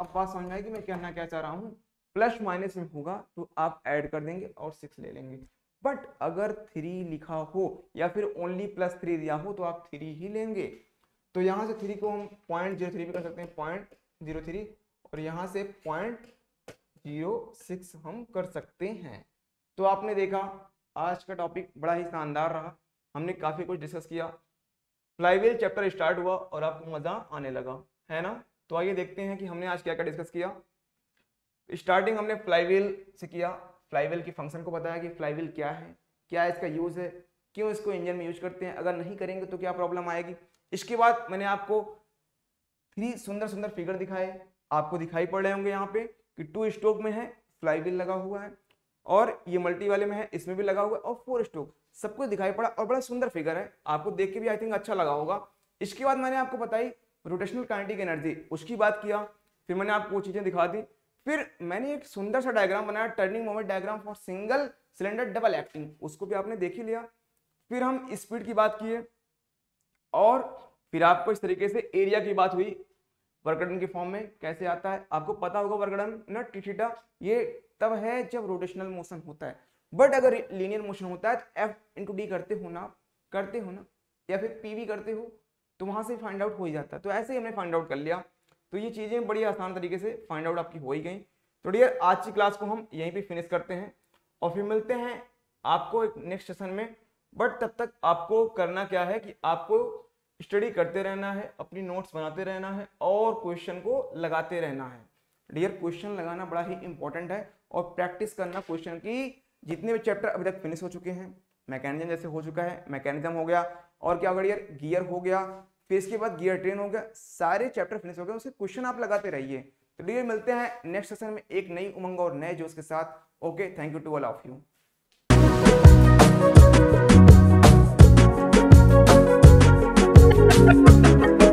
Speaker 1: अब बात समझ में आएगी मैं कहना क्या चाह रहा हूँ प्लस माइनस में होगा तो आप ऐड कर देंगे और सिक्स ले लेंगे बट अगर थ्री लिखा हो या फिर ओनली प्लस थ्री दिया हो तो आप थ्री ही लेंगे तो यहाँ से थ्री को हम पॉइंट जीरो थ्री भी कर सकते हैं पॉइंट जीरो थ्री और यहां से पॉइंट जीरो सिक्स हम कर सकते हैं तो आपने देखा आज का टॉपिक बड़ा ही शानदार रहा हमने काफ़ी कुछ डिस्कस किया फ्लाईवेल चैप्टर स्टार्ट हुआ और आपको मज़ा आने लगा है ना तो आइए देखते हैं कि हमने आज क्या क्या डिस्कस किया स्टार्टिंग हमने फ्लाईवेल से किया फ्लाईवेल के फंक्शन को बताया कि फ्लाईवेल क्या है क्या इसका यूज़ है क्यों इसको इंजन में यूज करते हैं अगर नहीं करेंगे तो क्या प्रॉब्लम आएगी इसके बाद मैंने आपको थ्री सुंदर सुंदर फिगर दिखाए आपको दिखाई पड़ रहे होंगे यहाँ पे कि टू स्ट्रोक में है फ्लाईविल लगा हुआ है और ये मल्टी वाले में है इसमें भी लगा हुआ है और फोर स्ट्रोक सब कुछ दिखाई पड़ा और बड़ा सुंदर फिगर है आपको देख के भी आई थिंक अच्छा लगा होगा इसके बाद मैंने आपको बताई रोटेशनल काइनेटिक एनर्जी उसकी बात किया फिर मैंने आपको वो चीज़ें दिखा दी फिर मैंने एक सुंदर सा डायग्राम बनाया turning moment diagram for single cylinder double acting उसको भी आपने देख ही लिया फिर हम स्पीड की बात किए और फिर आपको इस तरीके से एरिया की बात हुई वर्कडन के फॉर्म में कैसे आता है आपको पता होगा वर्कडन ना टिठिटा ये तब है जब रोटेशनल मोशन होता है बट अगर लीनियर मोशन होता है तो एफ इंटू डी करते हो ना करते हो ना या फिर पी करते हो तो वहां से फाइंड आउट हो ही जाता है तो ऐसे ही हमने फाइंड आउट कर लिया तो ये चीज़ें बड़ी आसान तरीके से फाइंड आउट आपकी हो ही गई तो डियर आज की क्लास को हम यहीं पे फिनिश करते हैं और फिर मिलते हैं आपको एक नेक्स्ट सेशन में बट तब तक आपको करना क्या है कि आपको स्टडी करते रहना है अपनी नोट्स बनाते रहना है और क्वेश्चन को लगाते रहना है डियर क्वेश्चन लगाना बड़ा ही इंपॉर्टेंट है और प्रैक्टिस करना क्वेश्चन की जितने भी चैप्टर अभी तक फिनिश हो चुके हैं मैकेनिज्म जैसे हो चुका है मैकेनिज्म हो गया और क्या हो गया डियर गियर हो गया फिर इसके बाद गियर ट्रेन हो गया सारे चैप्टर फिनिश हो गए उसके क्वेश्चन आप लगाते रहिए तो डी मिलते हैं नेक्स्ट सेशन में एक नई उमंग और नए जोश के साथ okay thank you to all of you Thank you.